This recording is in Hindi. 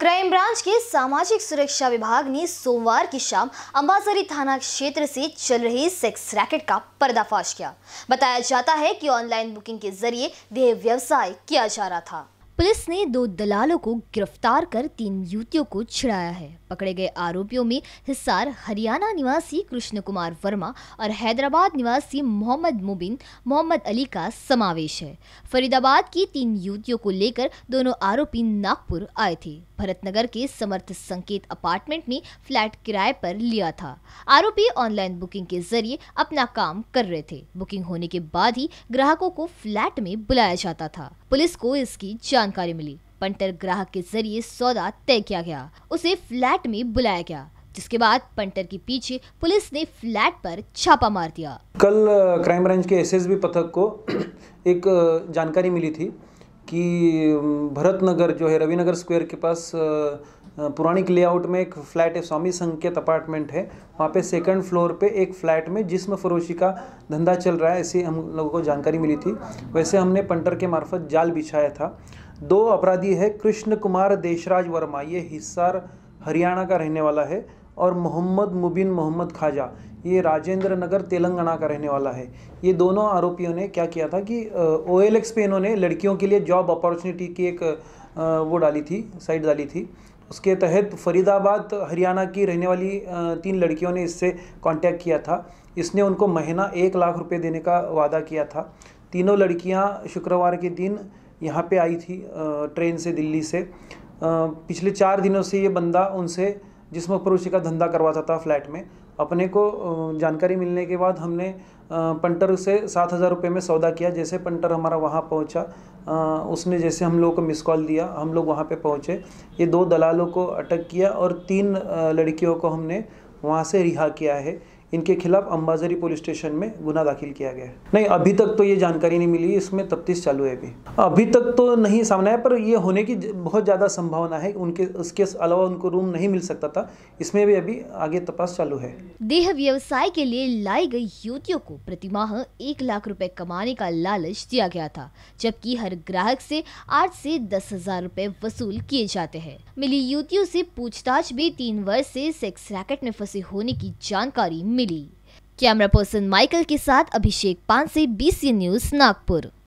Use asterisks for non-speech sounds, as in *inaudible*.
क्राइम ब्रांच के सामाजिक सुरक्षा विभाग ने सोमवार की शाम अंबासरी थाना क्षेत्र से चल रहे सेक्स रैकेट का पर्दाफाश किया बताया जाता है कि ऑनलाइन बुकिंग के जरिए देह व्यवसाय किया जा रहा था पुलिस ने दो दलालों को गिरफ्तार कर तीन युवतियों को छिड़ाया है पकड़े गए आरोपियों में हिसार हरियाणा निवासी कृष्ण कुमार वर्मा और हैदराबाद निवासी मोहम्मद मुबिन मोहम्मद अली का समावेश है फरीदाबाद की तीन युवतियों को लेकर दोनों आरोपी नागपुर आए थे भरतनगर के समर्थ संकेत अपार्टमेंट में फ्लैट किराए पर लिया था आरोपी ऑनलाइन बुकिंग के जरिए अपना काम कर रहे थे बुकिंग होने के बाद ही ग्राहकों को फ्लैट में बुलाया जाता था पुलिस को इसकी जान जानकारी मिली पंटर ग्राहक के जरिए सौदा तय किया गया उसे फ्लैट में बुलाया गया जिसके बाद पंटर के पीछे पुलिस ने फ्लैट पर छापा मार दिया कल क्राइम ब्रांच के एसएसबी पथक को *clears throat* एक जानकारी मिली थी कि भरत नगर जो है रविनगर स्क्वायर के पास पुरानी लेआउट में एक फ्लैट है स्वामी संकेत अपार्टमेंट है वहाँ पे सेकंड फ्लोर पे एक फ्लैट में जिसम फरोशी का धंधा चल रहा है ऐसी हम लोगों को जानकारी मिली थी वैसे हमने पंटर के मार्फत जाल बिछाया था दो अपराधी है कृष्ण कुमार देशराज वर्मा ये हिसार हरियाणा का रहने वाला है और मोहम्मद मुबिन मोहम्मद खाजा ये राजेंद्र नगर तेलंगाना का रहने वाला है ये दोनों आरोपियों ने क्या किया था कि ओ एल एक्स पे इन्होंने लड़कियों के लिए जॉब अपॉर्चुनिटी की एक वो डाली थी साइट डाली थी उसके तहत फरीदाबाद हरियाणा की रहने वाली तीन लड़कियों ने इससे कांटेक्ट किया था इसने उनको महीना एक लाख रुपए देने का वादा किया था तीनों लड़कियां शुक्रवार के दिन यहाँ पे आई थी ट्रेन से दिल्ली से पिछले चार दिनों से ये बंदा उनसे जिसम परोशी का धंधा करवाता था फ्लैट में अपने को जानकारी मिलने के बाद हमने पंटर से सात हज़ार रुपये में सौदा किया जैसे पंटर हमारा वहाँ पहुँचा उसने जैसे हम लोगों को मिस कॉल दिया हम लोग वहाँ पे पहुँचे ये दो दलालों को अटक किया और तीन लड़कियों को हमने वहाँ से रिहा किया है इनके खिलाफ अम्बाजरी पुलिस स्टेशन में गुना दाखिल किया गया है नहीं अभी तक तो ये जानकारी नहीं मिली इसमें तफ्तीश चालू है अभी अभी तक तो नहीं सामने है पर ये होने की बहुत ज़्यादा संभावना है उनके उसके अलावा उनको रूम नहीं मिल सकता था इसमें भी अभी आगे तपास चालू है देह व्यवसाय के लिए लाई गई युवतियों को प्रतिमाह एक लाख रूपए कमाने का लालच दिया गया था जबकि हर ग्राहक से आठ से दस हजार रूपए वसूल किए जाते हैं मिली युवतियों से पूछताछ में तीन वर्ष से सेक्स रैकेट में फंसे होने की जानकारी मिली कैमरा पर्सन माइकल के साथ Abhishek Panse BBC news Nagpur